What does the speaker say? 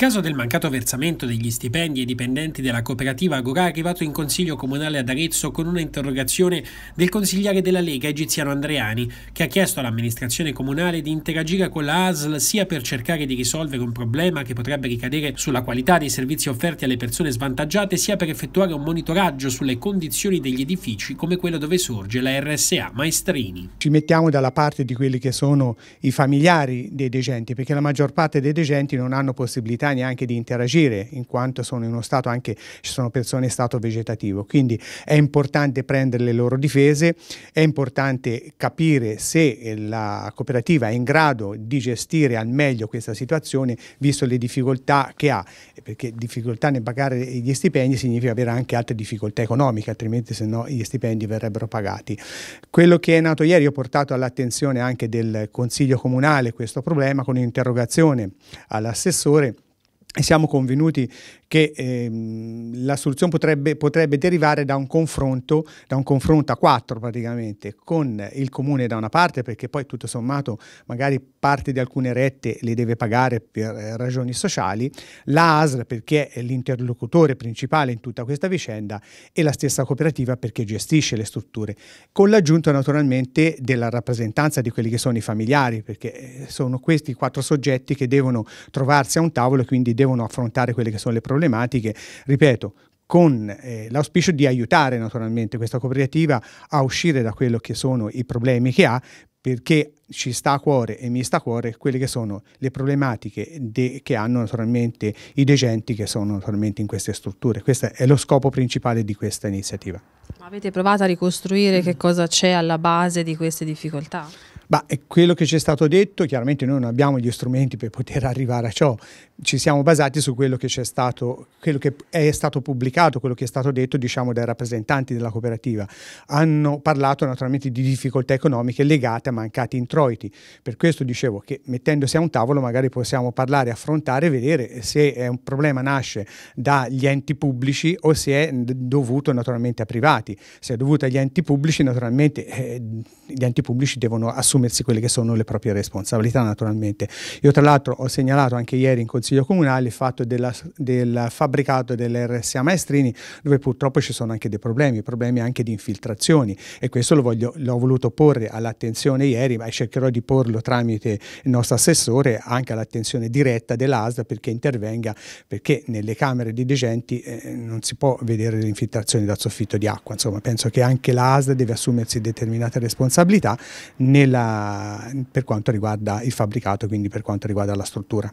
caso del mancato versamento degli stipendi ai dipendenti della cooperativa Agorà è arrivato in Consiglio Comunale ad Arezzo con una interrogazione del consigliere della Lega egiziano Andreani, che ha chiesto all'amministrazione comunale di interagire con la ASL sia per cercare di risolvere un problema che potrebbe ricadere sulla qualità dei servizi offerti alle persone svantaggiate, sia per effettuare un monitoraggio sulle condizioni degli edifici come quello dove sorge la RSA Maestrini. Ci mettiamo dalla parte di quelli che sono i familiari dei degenti, perché la maggior parte dei degenti non hanno possibilità necessità neanche di interagire, in quanto sono in uno stato anche, ci sono persone in stato vegetativo. Quindi è importante prendere le loro difese, è importante capire se la cooperativa è in grado di gestire al meglio questa situazione, visto le difficoltà che ha, perché difficoltà nel pagare gli stipendi significa avere anche altre difficoltà economiche, altrimenti se no gli stipendi verrebbero pagati. Quello che è nato ieri, ho portato all'attenzione anche del Consiglio Comunale questo problema con un'interrogazione all'assessore e siamo convenuti che ehm, la soluzione potrebbe, potrebbe, derivare da un confronto, da un confronto a quattro praticamente, con il comune da una parte, perché poi tutto sommato magari parte di alcune rette le deve pagare per eh, ragioni sociali, l'ASR perché è l'interlocutore principale in tutta questa vicenda e la stessa cooperativa perché gestisce le strutture, con l'aggiunta naturalmente della rappresentanza di quelli che sono i familiari, perché eh, sono questi quattro soggetti che devono trovarsi a un tavolo e quindi devono affrontare quelle che sono le problematiche, ripeto, con eh, l'auspicio di aiutare naturalmente questa cooperativa a uscire da quello che sono i problemi che ha perché ci sta a cuore e mi sta a cuore quelle che sono le problematiche che hanno naturalmente i degenti che sono naturalmente in queste strutture. Questo è lo scopo principale di questa iniziativa. Ma avete provato a ricostruire che cosa c'è alla base di queste difficoltà? Ma quello che ci è stato detto, chiaramente noi non abbiamo gli strumenti per poter arrivare a ciò, ci siamo basati su quello che, è stato, quello che è stato pubblicato, quello che è stato detto diciamo, dai rappresentanti della cooperativa. Hanno parlato naturalmente di difficoltà economiche legate a mancati introiti, per questo dicevo che mettendosi a un tavolo magari possiamo parlare, affrontare e vedere se è un problema nasce dagli enti pubblici o se è dovuto naturalmente a privati. Se è dovuto agli enti pubblici naturalmente eh, gli enti pubblici devono assumere assumersi quelle che sono le proprie responsabilità naturalmente. Io tra l'altro ho segnalato anche ieri in Consiglio Comunale il fatto della, del fabbricato dell'RSA Maestrini dove purtroppo ci sono anche dei problemi, problemi anche di infiltrazioni e questo l'ho voluto porre all'attenzione ieri ma cercherò di porlo tramite il nostro assessore anche all'attenzione diretta dell'ASDA perché intervenga perché nelle camere di degenti eh, non si può vedere le infiltrazioni dal soffitto di acqua, insomma penso che anche l'ASDA deve assumersi determinate responsabilità nella per quanto riguarda il fabbricato, quindi per quanto riguarda la struttura.